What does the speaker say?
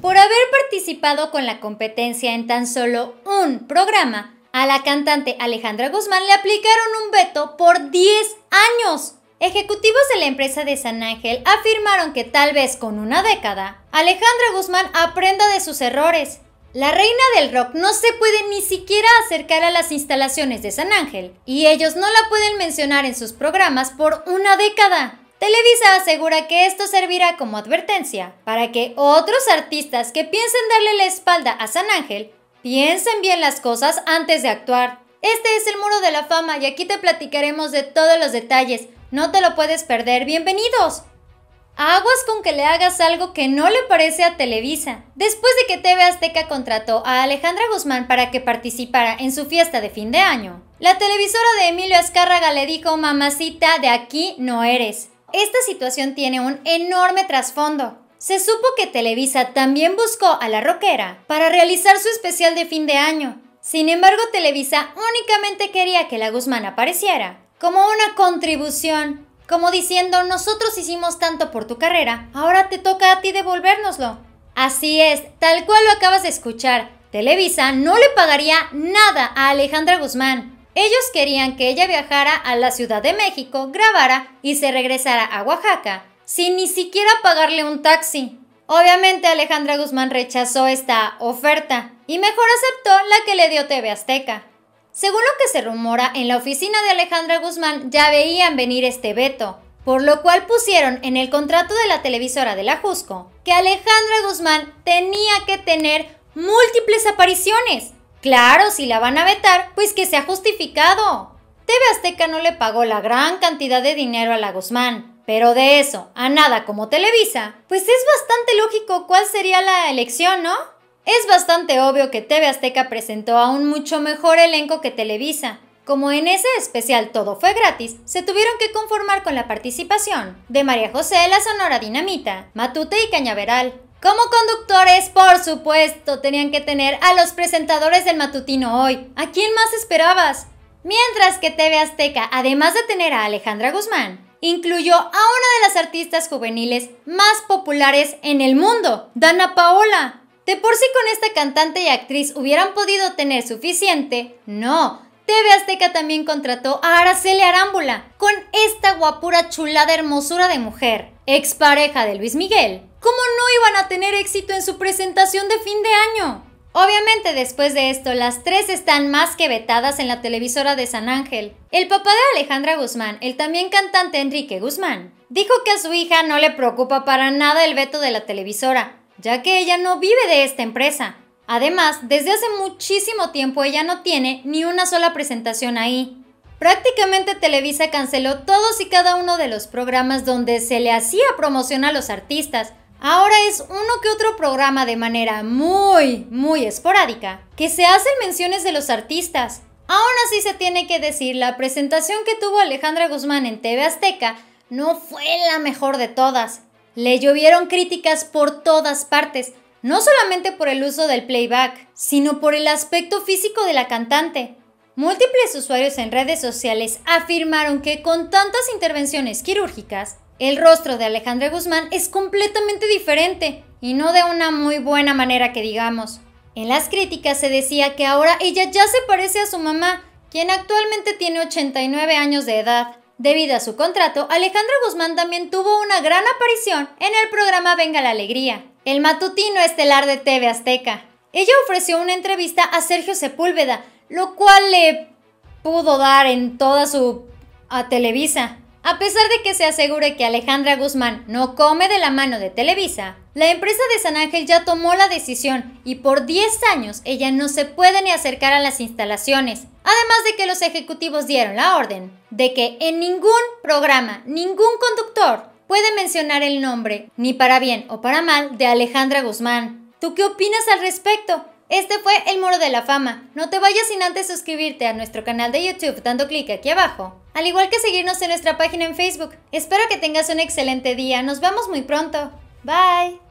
Por haber participado con la competencia en tan solo un programa, a la cantante Alejandra Guzmán le aplicaron un veto por 10 años. Ejecutivos de la empresa de San Ángel afirmaron que tal vez con una década, Alejandra Guzmán aprenda de sus errores. La reina del rock no se puede ni siquiera acercar a las instalaciones de San Ángel, y ellos no la pueden mencionar en sus programas por una década. Televisa asegura que esto servirá como advertencia para que otros artistas que piensen darle la espalda a San Ángel piensen bien las cosas antes de actuar. Este es el muro de la fama y aquí te platicaremos de todos los detalles. No te lo puedes perder. Bienvenidos. Aguas con que le hagas algo que no le parece a Televisa. Después de que TV Azteca contrató a Alejandra Guzmán para que participara en su fiesta de fin de año, la televisora de Emilio Azcárraga le dijo, mamacita, de aquí no eres esta situación tiene un enorme trasfondo. Se supo que Televisa también buscó a la rockera para realizar su especial de fin de año. Sin embargo, Televisa únicamente quería que la Guzmán apareciera como una contribución, como diciendo, nosotros hicimos tanto por tu carrera, ahora te toca a ti devolvérnoslo. Así es, tal cual lo acabas de escuchar, Televisa no le pagaría nada a Alejandra Guzmán, ellos querían que ella viajara a la Ciudad de México, grabara y se regresara a Oaxaca, sin ni siquiera pagarle un taxi. Obviamente Alejandra Guzmán rechazó esta oferta y mejor aceptó la que le dio TV Azteca. Según lo que se rumora, en la oficina de Alejandra Guzmán ya veían venir este veto, por lo cual pusieron en el contrato de la televisora de la Jusco que Alejandra Guzmán tenía que tener múltiples apariciones Claro, si la van a vetar, pues que se ha justificado. TV Azteca no le pagó la gran cantidad de dinero a la Guzmán, pero de eso a nada como Televisa, pues es bastante lógico cuál sería la elección, ¿no? Es bastante obvio que TV Azteca presentó a un mucho mejor elenco que Televisa. Como en ese especial todo fue gratis, se tuvieron que conformar con la participación de María José la Sonora Dinamita, Matute y Cañaveral, como conductores, por supuesto, tenían que tener a los presentadores del matutino hoy. ¿A quién más esperabas? Mientras que TV Azteca, además de tener a Alejandra Guzmán, incluyó a una de las artistas juveniles más populares en el mundo, Dana Paola. De por sí con esta cantante y actriz hubieran podido tener suficiente, no. TV Azteca también contrató a Araceli Arámbula, con esta guapura chulada hermosura de mujer, expareja de Luis Miguel, ¿Cómo no iban a tener éxito en su presentación de fin de año? Obviamente después de esto, las tres están más que vetadas en la televisora de San Ángel. El papá de Alejandra Guzmán, el también cantante Enrique Guzmán, dijo que a su hija no le preocupa para nada el veto de la televisora, ya que ella no vive de esta empresa. Además, desde hace muchísimo tiempo ella no tiene ni una sola presentación ahí. Prácticamente Televisa canceló todos y cada uno de los programas donde se le hacía promoción a los artistas, Ahora es uno que otro programa de manera muy, muy esporádica, que se hacen menciones de los artistas. Aún así se tiene que decir, la presentación que tuvo Alejandra Guzmán en TV Azteca no fue la mejor de todas. Le llovieron críticas por todas partes, no solamente por el uso del playback, sino por el aspecto físico de la cantante. Múltiples usuarios en redes sociales afirmaron que con tantas intervenciones quirúrgicas, el rostro de Alejandra Guzmán es completamente diferente y no de una muy buena manera que digamos. En las críticas se decía que ahora ella ya se parece a su mamá, quien actualmente tiene 89 años de edad. Debido a su contrato, Alejandra Guzmán también tuvo una gran aparición en el programa Venga la Alegría, el matutino estelar de TV Azteca. Ella ofreció una entrevista a Sergio Sepúlveda, lo cual le pudo dar en toda su... a Televisa. A pesar de que se asegure que Alejandra Guzmán no come de la mano de Televisa, la empresa de San Ángel ya tomó la decisión y por 10 años ella no se puede ni acercar a las instalaciones, además de que los ejecutivos dieron la orden de que en ningún programa, ningún conductor puede mencionar el nombre, ni para bien o para mal, de Alejandra Guzmán. ¿Tú qué opinas al respecto? Este fue El Muro de la Fama. No te vayas sin antes suscribirte a nuestro canal de YouTube dando clic aquí abajo, al igual que seguirnos en nuestra página en Facebook. Espero que tengas un excelente día. Nos vemos muy pronto. Bye.